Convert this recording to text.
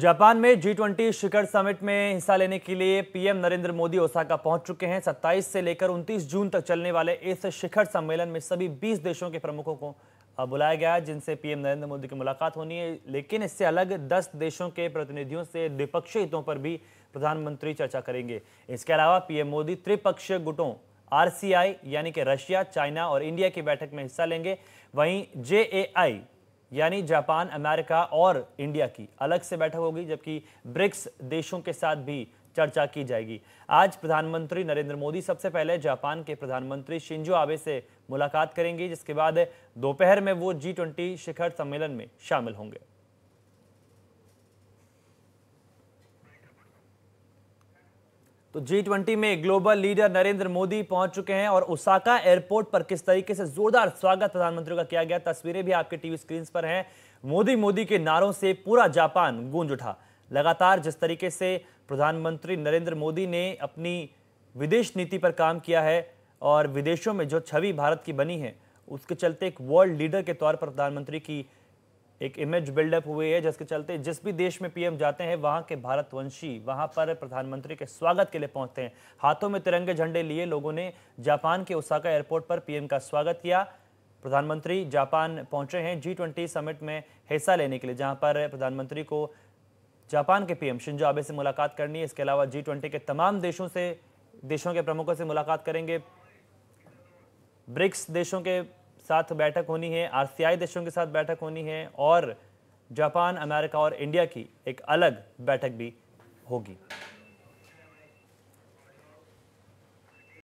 Japan में G twenty शिखर summit में हिस्सा लेने के लिए पीएम नरेंद्र मोदी ओसाका पहुंच चुके हैं 27 से लेकर 29 जून तक चलने वाले इस शिखर सम्मेलन में सभी 20 देशों के प्रमुखों को बुलाया गया है जिनसे पीएम नरेंद्र मोदी की मुलाकात होनी है लेकिन इससे अलग 10 देशों के प्रतिनिधियों से द्विपक्षीय हितों पर भी प्रधानमंत्री चर्चा करेंगे इसके अलावा पीएम मोदी त्रिपक्षीय गुटों आर यानी कि रशिया चाइना और इंडिया की बैठक में हिस्सा लेंगे वहीं जे यानी जापान अमेरिका और इंडिया की अलग से बैठक होगी जबकि ब्रिक्स देशों के साथ भी चर्चा की जाएगी आज प्रधानमंत्री नरेंद्र मोदी सबसे पहले जापान के प्रधानमंत्री शिंजो आबे से मुलाकात करेंगे जिसके बाद दोपहर में वो जी ट्वेंटी शिखर सम्मेलन में शामिल होंगे तो जी ट्वेंटी में ग्लोबल लीडर नरेंद्र मोदी पहुंच चुके हैं और ओसाका एयरपोर्ट पर किस तरीके से जोरदार स्वागत प्रधानमंत्री का किया गया तस्वीरें भी आपके टीवी स्क्रीन पर हैं मोदी मोदी के नारों से पूरा जापान गूंज उठा लगातार जिस तरीके से प्रधानमंत्री नरेंद्र मोदी ने अपनी विदेश नीति पर काम किया है और विदेशों में जो छवि भारत की बनी है उसके चलते एक वर्ल्ड लीडर के तौर पर प्रधानमंत्री की एक इमेज बिल्डअप हुई है जिसके चलते जिस भी देश में पीएम जाते हैं वहां के भारतवंशी वहां पर प्रधानमंत्री के स्वागत के लिए पहुंचते हैं हाथों में तिरंगे झंडे लिए लोगों ने जापान के ओसाका एयरपोर्ट पर पीएम का स्वागत किया प्रधानमंत्री जापान पहुंचे हैं जी ट्वेंटी समिट में हिस्सा लेने के लिए जहां पर प्रधानमंत्री को जापान के पीएम शिंजो आबे से मुलाकात करनी है इसके अलावा जी ट्वेंटी के तमाम देशों से देशों के प्रमुखों से मुलाकात करेंगे ब्रिक्स देशों के साथ बैठक होनी है आरसीआई देशों के साथ बैठक होनी है और जापान अमेरिका और इंडिया की एक अलग बैठक भी होगी